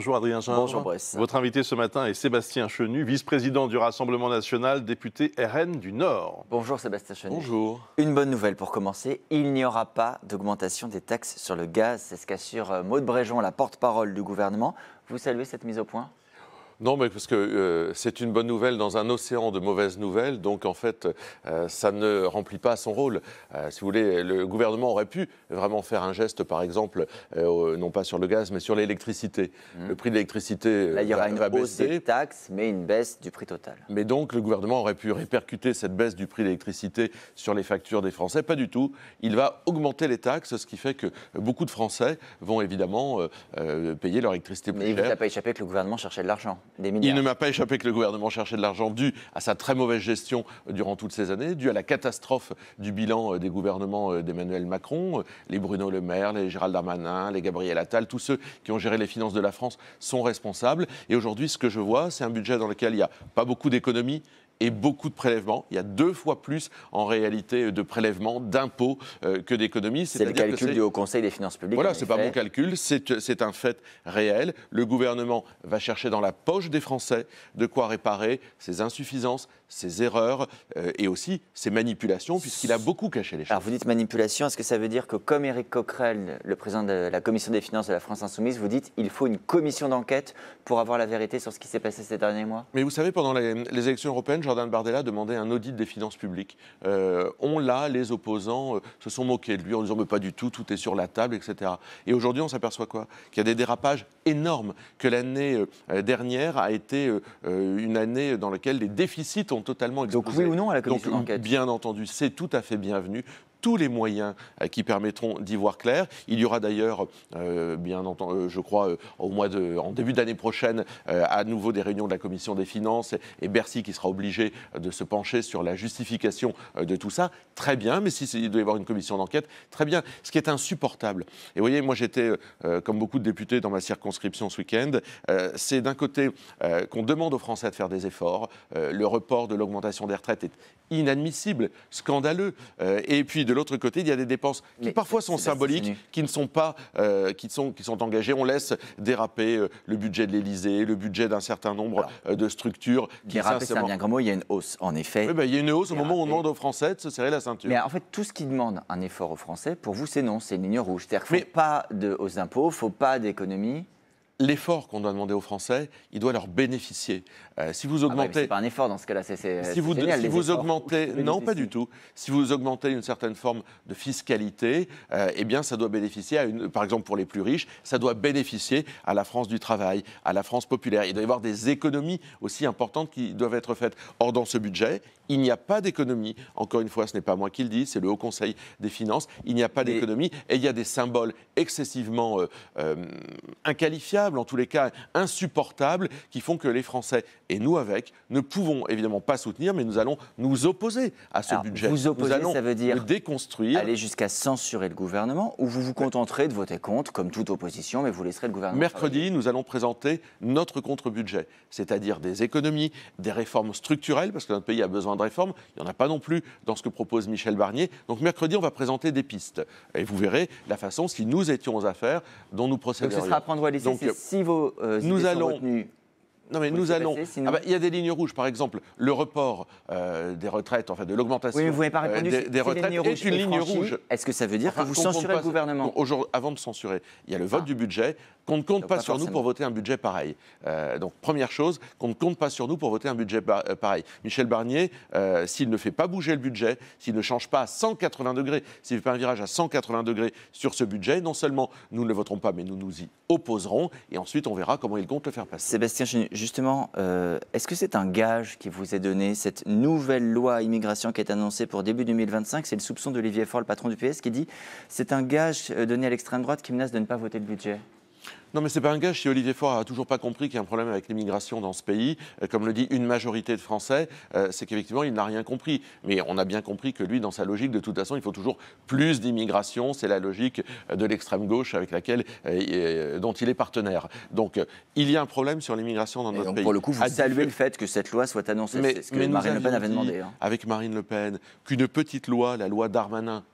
Bonjour Adrien Jean. Votre invité ce matin est Sébastien Chenu, vice-président du Rassemblement national, député RN du Nord. Bonjour Sébastien Chenu. Bonjour. Une bonne nouvelle pour commencer, il n'y aura pas d'augmentation des taxes sur le gaz. C'est ce qu'assure euh, Maude Bréjon, la porte-parole du gouvernement. Vous saluez cette mise au point non, mais parce que euh, c'est une bonne nouvelle dans un océan de mauvaises nouvelles, donc en fait, euh, ça ne remplit pas son rôle. Euh, si vous voulez, le gouvernement aurait pu vraiment faire un geste, par exemple, non pas sur le gaz, mais sur l'électricité. Hmm. Le prix de l'électricité Là, il y aura une des taxes, mais une baisse du prix total. Mais donc, le gouvernement aurait pu répercuter cette baisse du prix de l'électricité sur les factures des Français. Pas du tout. Il va augmenter les taxes, ce qui fait que beaucoup de Français vont évidemment payer leur électricité plus cher. Mais il ne vous a pas échappé que le gouvernement cherchait de l'argent. Il ne m'a pas échappé que le gouvernement cherchait de l'argent dû à sa très mauvaise gestion euh, durant toutes ces années, dû à la catastrophe du bilan euh, des gouvernements euh, d'Emmanuel Macron. Les Bruno Le Maire, les Gérald Darmanin, les Gabriel Attal, tous ceux qui ont géré les finances de la France sont responsables. Et aujourd'hui, ce que je vois, c'est un budget dans lequel il n'y a pas beaucoup d'économies, et beaucoup de prélèvements. Il y a deux fois plus en réalité de prélèvements, d'impôts euh, que d'économies. C'est le calcul du Haut Conseil des finances publiques. Voilà, c'est pas mon calcul, c'est un fait réel. Le gouvernement va chercher dans la poche des Français de quoi réparer ses insuffisances, ses erreurs euh, et aussi ses manipulations, puisqu'il a beaucoup caché les choses. Alors vous dites manipulation, est-ce que ça veut dire que comme Éric Coquerel, le président de la commission des finances de la France Insoumise, vous dites il faut une commission d'enquête pour avoir la vérité sur ce qui s'est passé ces derniers mois Mais vous savez, pendant les élections européennes, Jordan Bardella demandait un audit des finances publiques. Euh, on l'a, les opposants euh, se sont moqués de lui en disant mais pas du tout, tout est sur la table, etc. Et aujourd'hui, on s'aperçoit quoi Qu'il y a des dérapages énormes, que l'année euh, dernière a été une année dans laquelle les déficits ont totalement explosé. Donc oui ou non à la commission d'enquête Bien entendu, c'est tout à fait bienvenu tous les moyens euh, qui permettront d'y voir clair. Il y aura d'ailleurs, euh, bien entendu, euh, je crois, au mois de, en début d'année prochaine, à nouveau des réunions de la Commission des finances et, Bercy qui sera obligé de se pencher sur la justification de tout ça. Très bien, mais si doit y avoir une commission d'enquête, très bien. Ce qui est insupportable. Et vous voyez, moi j'étais, comme beaucoup de députés dans ma circonscription ce week-end, c'est d'un côté qu'on demande aux Français de faire des efforts. le report de l'augmentation des retraites est inadmissible, scandaleux. et puis de l'autre côté, il y a des dépenses qui parfois sont symboliques, qui ne sont pas, euh, qui, sont, qui sont engagées. On laisse déraper euh, le budget de l'Élysée, le budget d'un certain nombre euh, de structures. Qui déraper, c'est un bien grand mot. Il y a une hausse, en effet. Oui, bah, il y a une hausse au moment où on demande aux Français de se serrer la ceinture. Mais en fait, tout ce qui demande un effort aux Français, pour vous, c'est non, c'est une ligne rouge. C'est-à-dire qu'il ne faut pas de hausse d'impôts, il ne faut pas d'économie l'effort qu'on doit demander aux Français, il doit leur bénéficier. Euh, si vous ah augmentez, pas un effort dans ce cas-là, c'est si vous augmentez, non pas du tout. Si vous augmentez une certaine forme de fiscalité, euh, eh bien ça doit bénéficier à une, par exemple pour les plus riches, ça doit bénéficier à la France du travail, à la France populaire. Il doit y avoir des économies aussi importantes qui doivent être faites. Or dans ce budget, il n'y a pas d'économie. Encore une fois, ce n'est pas moi qui le dis, c'est le Haut Conseil des Finances. Il n'y a pas d'économie et il y a des symboles excessivement euh, inqualifiables en tous les cas insupportables, qui font que les Français, et nous avec, ne pouvons évidemment pas soutenir, mais nous allons nous opposer à ce budget. Vous opposer, nous ça veut dire déconstruire. Aller jusqu'à censurer le gouvernement, ou vous vous contenterez de voter contre, comme toute opposition, mais vous laisserez le gouvernement. Mercredi, nous allons présenter notre contre-budget, c'est-à-dire des économies, des réformes structurelles, parce que notre pays a besoin de réformes. Il n'y en a pas non plus dans ce que propose Michel Barnier. Donc mercredi, on va présenter des pistes. Et vous verrez la façon, si nous étions aux affaires, dont nous procéderions. Donc ce sera à prendre à si vous euh, nous allons, non, mais nous allons. Ah bah, il y a des lignes rouges, par exemple, le report euh, des retraites, enfin de l'augmentation euh, des, retraites est une ligne rouge. Est-ce que ça veut dire que vous censurez le gouvernement Avant de censurer, il y a le vote ah. du budget. Qu'on ne compte pas, sur nous pour voter un budget pareil. Euh, donc, première chose, qu'on ne compte pas sur nous pour voter un budget pareil. Michel Barnier, s'il ne fait pas bouger le budget, s'il ne change pas à 180 degrés, s'il ne fait pas un virage à 180 degrés sur ce budget, non seulement nous ne le voterons pas, mais nous nous y opposerons. Et ensuite, on verra comment il compte le faire passer. Sébastien justement, euh, est-ce que c'est un gage qui vous est donné, cette nouvelle loi immigration qui est annoncée pour début 2025 C'est le soupçon d'Olivier Faure, le patron du PS, qui dit c'est un gage euh, donné à l'extrême droite qui menace de ne pas voter le budget. Non, mais c'est pas un gage si Olivier Faure a toujours pas compris qu'il y a un problème avec l'immigration dans ce pays. Euh, comme le dit une majorité de Français, euh, c'est qu'effectivement, il n'a rien compris. Mais on a bien compris que lui, dans sa logique, de toute façon, il faut toujours plus d'immigration. C'est la logique euh, de l'extrême gauche avec laquelle, dont il est partenaire. Donc, il y a un problème sur l'immigration dans notre pays. Pour le coup, vous saluez le fait que cette loi soit annoncée. C'est ce que Marine Le Pen avait demandé. Hein. Avec Marine Le Pen, qu'une petite loi, la loi Darmanin,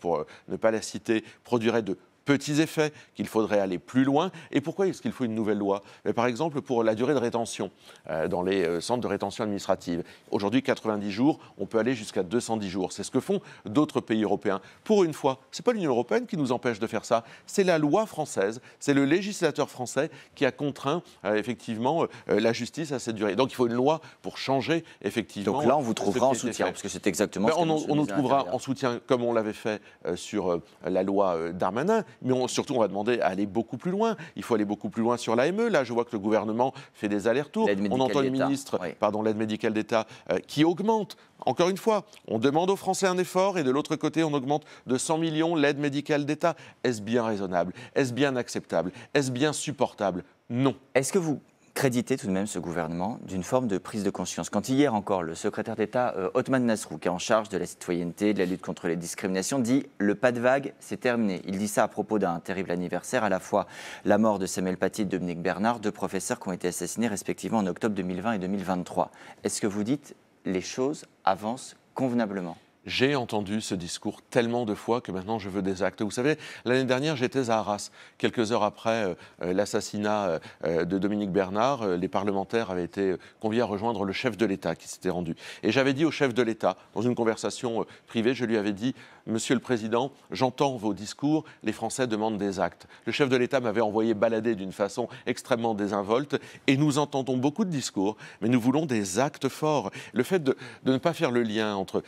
pour ne pas la citer, produirait de petits effets, qu'il faudrait aller plus loin. Et pourquoi est-ce qu'il faut une nouvelle loi Par exemple, pour la durée de rétention euh, dans les euh, centres de rétention administrative. Aujourd'hui, 90 jours, on peut aller jusqu'à 210 jours. C'est ce que font d'autres pays européens. Pour une fois, ce n'est pas l'Union européenne qui nous empêche de faire ça, c'est la loi française, c'est le législateur français qui a contraint euh, effectivement la justice à cette durée. Donc il faut une loi pour changer effectivement. Donc là, on vous trouvera en soutien, parce que c'est exactement ben, ce que on, on nous trouvera en soutien comme on l'avait fait sur la loi Darmanin mais surtout on va demander à aller beaucoup plus loin. Il faut aller beaucoup plus loin sur l'AME. Là, je vois que le gouvernement fait des allers-retours. On entend le ministre, pardon, l'aide médicale d'État euh, qui augmente. Encore une fois, on demande aux Français un effort et de l'autre côté, on augmente de 100 millions l'aide médicale d'État. Est-ce bien raisonnable Est-ce bien acceptable Est-ce bien supportable Non. Est-ce que vous créditer tout de même ce gouvernement d'une forme de prise de conscience. Quand hier encore, le secrétaire d'État euh, Othman Nasrou, qui est en charge de la citoyenneté, de la lutte contre les discriminations, dit le pas de vague, c'est terminé. Il dit ça à propos d'un terrible anniversaire, à la fois la mort de Samuel Paty et de Dominique Bernard, deux professeurs qui ont été assassinés respectivement en octobre 2020 et 2023. Est-ce que vous dites les choses avancent convenablement j'ai entendu ce discours tellement de fois que maintenant je veux des actes. Vous savez, l'année dernière, j'étais à Arras. Quelques heures après euh, euh, l'assassinat euh, de Dominique Bernard, les parlementaires avaient été conviés à rejoindre le chef de l'État qui s'était rendu. Et j'avais dit au chef de l'État, dans une conversation privée, je lui avais dit, Monsieur le Président, j'entends vos discours, les Français demandent des actes. Le chef de l'État m'avait envoyé balader d'une façon extrêmement désinvolte, et nous entendons beaucoup de discours, mais nous voulons des actes forts. Le fait de, de ne pas faire le lien entre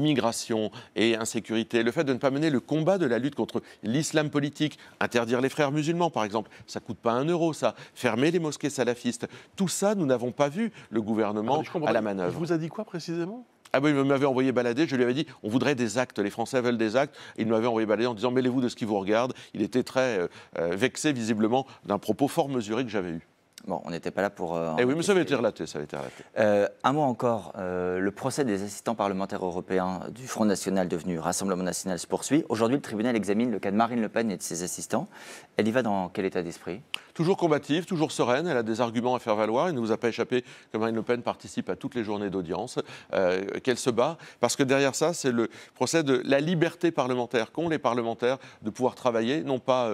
immigration et insécurité, le fait de ne pas mener le combat de la lutte contre l'islam politique, interdire les frères musulmans par exemple, ça coûte pas un euro ça, fermer les mosquées salafistes, tout ça nous n'avons pas vu le gouvernement ah, à la manœuvre. Il vous a dit quoi précisément ah il m'avait envoyé balader, je lui avais dit on voudrait des actes, les Français veulent des actes. Il m'avait envoyé balader en disant mêlez-vous de ce qui vous regarde. Il était très euh, euh, vexé visiblement d'un propos fort mesuré que j'avais eu. Bon, on n'était pas là pour. Euh, eh oui, mais ça avait été relaté. Ça avait été relaté. Euh, un mot encore. Euh, le procès des assistants parlementaires européens du Front National devenu Rassemblement National se poursuit. Aujourd'hui, le tribunal examine le cas de Marine Le Pen et de ses assistants. Elle y va dans quel état d'esprit Toujours combative, toujours sereine. Elle a des arguments à faire valoir. Il ne vous a pas échappé que Marine Le Pen participe à toutes les journées d'audience, qu'elle se bat. Parce que derrière ça, c'est le procès de la liberté parlementaire qu'ont les parlementaires de pouvoir travailler, non pas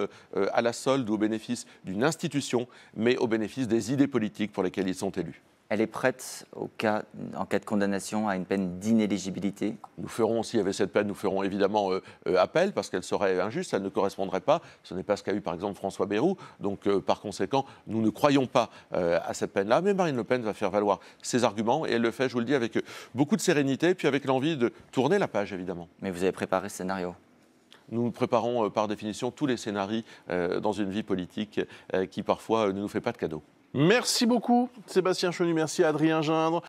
à la solde ou au bénéfice d'une institution, mais au bénéfice des idées politiques pour lesquelles ils sont élus. Elle est prête, au cas, en cas de condamnation, à une peine d'inéligibilité Nous ferons, s'il y avait cette peine, nous ferons évidemment euh, euh, appel, parce qu'elle serait injuste, elle ne correspondrait pas. Ce n'est pas ce qu'a eu, par exemple, François Bayrou. Donc, euh, par conséquent, nous ne croyons pas à cette peine-là. Mais Marine Le Pen va faire valoir ses arguments, et elle le fait, je vous le dis, avec beaucoup de sérénité, puis avec l'envie de tourner la page, évidemment. Mais vous avez préparé ce scénario nous préparons euh, par définition tous les scénarios euh, dans une vie politique euh, qui parfois ne nous fait pas de cadeaux. Merci beaucoup Sébastien Chenu, merci Adrien Gindre.